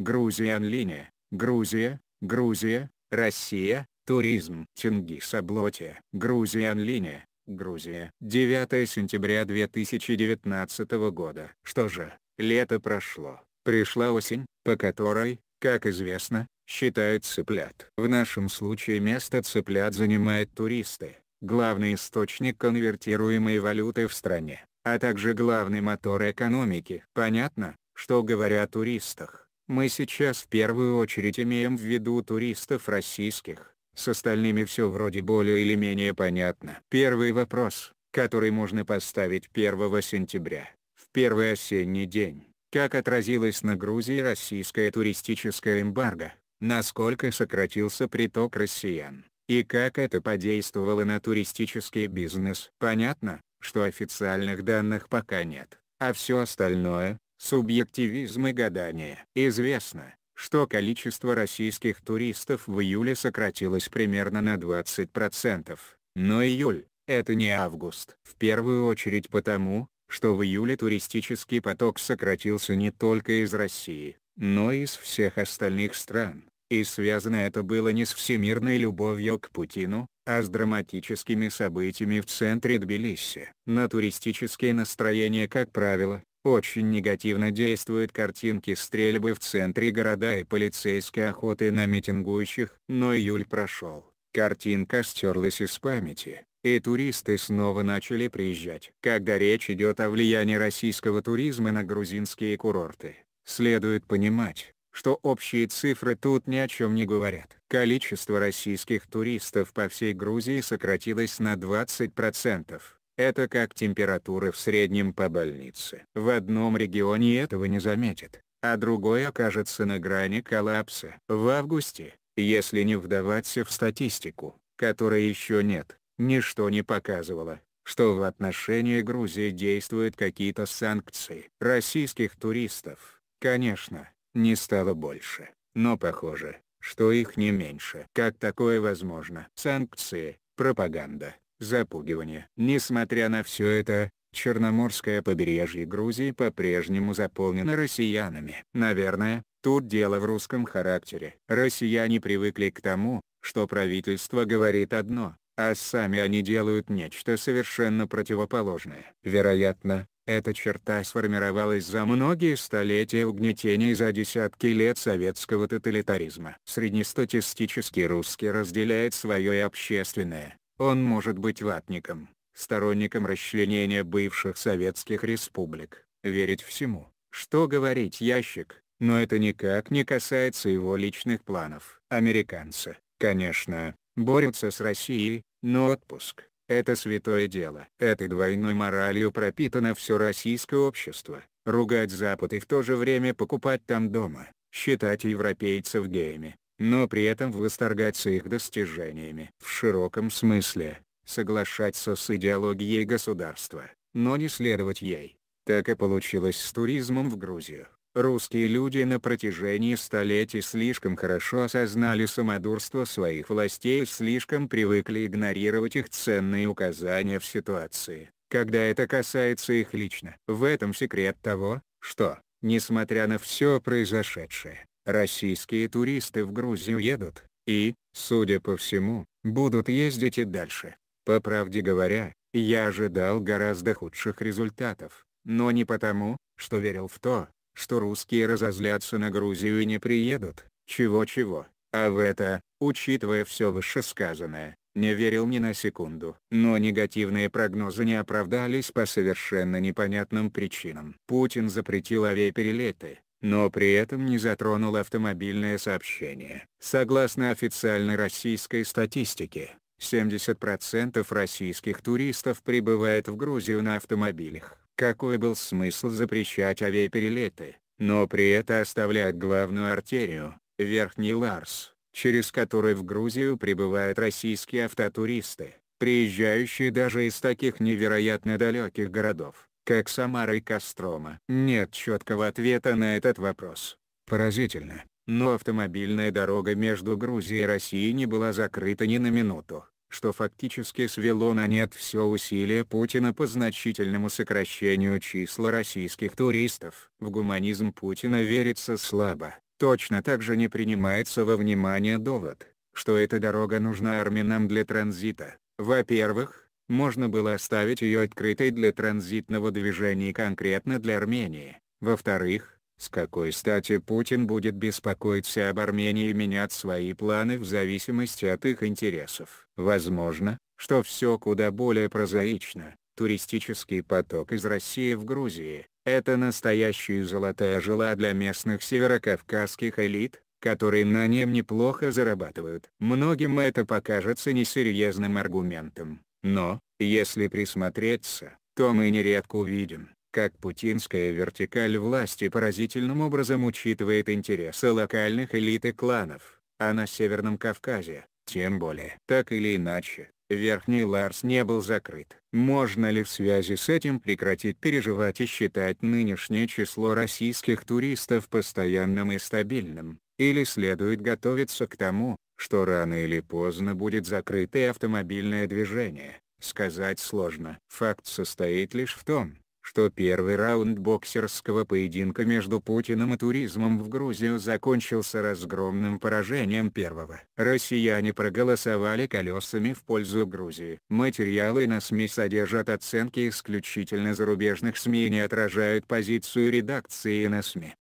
Грузия онлине, Грузия, Грузия, Россия, туризм. Чингис Аблотия, Грузия онлине, Грузия. 9 сентября 2019 года. Что же, лето прошло, пришла осень, по которой, как известно, считают цыплят. В нашем случае место цыплят занимает туристы, главный источник конвертируемой валюты в стране, а также главный мотор экономики. Понятно, что говоря о туристах. Мы сейчас в первую очередь имеем в виду туристов российских, с остальными все вроде более или менее понятно. Первый вопрос, который можно поставить 1 сентября, в первый осенний день. Как отразилась на Грузии российская туристическая эмбарго, насколько сократился приток россиян, и как это подействовало на туристический бизнес. Понятно, что официальных данных пока нет, а все остальное, субъективизм и гадание. Известно, что количество российских туристов в июле сократилось примерно на 20%, но июль – это не август. В первую очередь потому, что в июле туристический поток сократился не только из России, но и из всех остальных стран, и связано это было не с всемирной любовью к Путину, а с драматическими событиями в центре Тбилиси. На туристические настроения как правило, очень негативно действуют картинки стрельбы в центре города и полицейской охоты на митингующих. Но июль прошел, картинка стерлась из памяти, и туристы снова начали приезжать. Когда речь идет о влиянии российского туризма на грузинские курорты, следует понимать, что общие цифры тут ни о чем не говорят. Количество российских туристов по всей Грузии сократилось на 20%. Это как температура в среднем по больнице. В одном регионе этого не заметят, а другой окажется на грани коллапса. В августе, если не вдаваться в статистику, которой еще нет, ничто не показывало, что в отношении Грузии действуют какие-то санкции. Российских туристов, конечно, не стало больше, но похоже, что их не меньше. Как такое возможно? Санкции, пропаганда, запугивания. Несмотря на все это, Черноморское побережье Грузии по-прежнему заполнено россиянами. Наверное, тут дело в русском характере. Россияне привыкли к тому, что правительство говорит одно, а сами они делают нечто совершенно противоположное. Вероятно, эта черта сформировалась за многие столетия угнетения и за десятки лет советского тоталитаризма. Среднестатистический русский разделяет свое и общественное, он может быть ватником, сторонником расчленения бывших советских республик, верить всему, что говорит ящик, но это никак не касается его личных планов. Американцы, конечно, борются с Россией, но отпуск – это святое дело. Этой двойной моралью пропитано все российское общество. Ругать Запад и в то же время покупать там дома, считать европейцев геями, но при этом восторгаться их достижениями. В широком смысле, соглашаться с идеологией государства, но не следовать ей. Так и получилось с туризмом в Грузию. Русские люди на протяжении столетий слишком хорошо осознали самодурство своих властей и слишком привыкли игнорировать их ценные указания в ситуации, когда это касается их лично. В этом секрет того, что, несмотря на все произошедшее, российские туристы в Грузию едут, и, судя по всему, будут ездить и дальше. По правде говоря, я ожидал гораздо худших результатов, но не потому, что верил в то, что русские разозлятся на Грузию и не приедут, чего-чего, а в это, учитывая все вышесказанное, не верил ни на секунду. Но негативные прогнозы не оправдались по совершенно непонятным причинам. Путин запретил авиаперелеты, но при этом не затронул автомобильное сообщение. Согласно официальной российской статистике, 70% российских туристов прибывает в Грузию на автомобилях. Какой был смысл запрещать авиаперелеты, но при этом оставлять главную артерию, Верхний Ларс, через который в Грузию прибывают российские автотуристы, приезжающие даже из таких невероятно далеких городов как Самара и Кострома. Нет четкого ответа на этот вопрос. Поразительно, но автомобильная дорога между Грузией и Россией не была закрыта ни на минуту, что фактически свело на нет все усилия Путина по значительному сокращению числа российских туристов. В гуманизм Путина верится слабо. Точно так же не принимается во внимание довод, что эта дорога нужна армянам для транзита. Во-первых, можно было оставить ее открытой для транзитного движения конкретно для Армении. Во-вторых, с какой стати Путин будет беспокоиться об Армении и менять свои планы в зависимости от их интересов? Возможно, что все куда более прозаично. Туристический поток из России в Грузии – это настоящая золотая жила для местных северокавказских элит, которые на нем неплохо зарабатывают. Многим это покажется несерьезным аргументом, но, если присмотреться, то мы нередко увидим, как путинская вертикаль власти поразительным образом учитывает интересы локальных элит и кланов, а на Северном Кавказе, тем более. Так или иначе, Верхний Ларс не был закрыт. Можно ли в связи с этим прекратить переживать и считать нынешнее число российских туристов постоянным и стабильным? Или следует готовиться к тому, что рано или поздно будет закрыто автомобильное движение, сказать сложно. Факт состоит лишь в том, что первый раунд боксерского поединка между Путиным и Туризмом в Грузию закончился разгромным поражением первого. Россияне проголосовали колесами в пользу Грузии. Материалы на СМИ содержат оценки исключительно зарубежных СМИ и не отражают позицию редакции на СМИ.